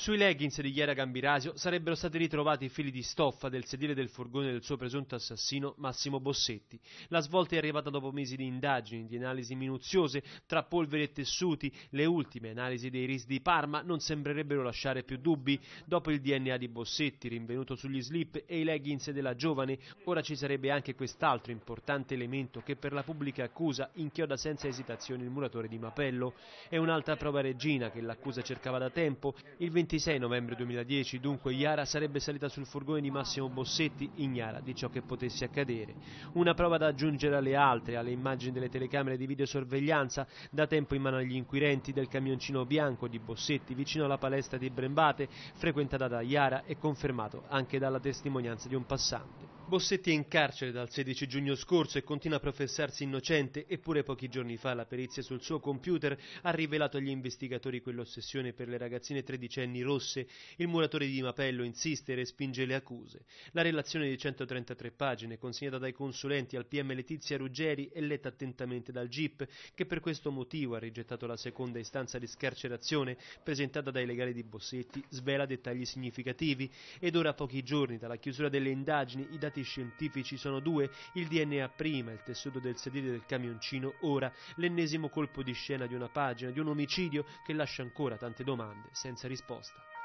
Sui leggings di Chiara Gambirasio sarebbero stati ritrovati i fili di stoffa del sedile del furgone del suo presunto assassino Massimo Bossetti. La svolta è arrivata dopo mesi di indagini, di analisi minuziose tra polvere e tessuti. Le ultime analisi dei RIS di Parma non sembrerebbero lasciare più dubbi. Dopo il DNA di Bossetti, rinvenuto sugli slip e i leggings della giovane, ora ci sarebbe anche quest'altro importante elemento che per la pubblica accusa inchioda senza esitazione il muratore di Mapello. È un'altra prova regina che l'accusa cercava da tempo. Il 26 novembre 2010 dunque Iara sarebbe salita sul furgone di Massimo Bossetti ignara di ciò che potesse accadere. Una prova da aggiungere alle altre, alle immagini delle telecamere di videosorveglianza da tempo in mano agli inquirenti del camioncino bianco di Bossetti vicino alla palestra di Brembate frequentata da Iara e confermato anche dalla testimonianza di un passante. Bossetti è in carcere dal 16 giugno scorso e continua a professarsi innocente, eppure pochi giorni fa la perizia sul suo computer ha rivelato agli investigatori quell'ossessione per le ragazzine tredicenni rosse. Il muratore di Mapello insiste e respinge le accuse. La relazione di 133 pagine, consegnata dai consulenti al PM Letizia Ruggeri, è letta attentamente dal GIP, che per questo motivo ha rigettato la seconda istanza di scarcerazione presentata dai legali di Bossetti, svela dettagli significativi ed ora a pochi giorni dalla chiusura delle indagini i dati risultati scientifici sono due, il DNA prima, il tessuto del sedile del camioncino ora, l'ennesimo colpo di scena di una pagina, di un omicidio che lascia ancora tante domande senza risposta.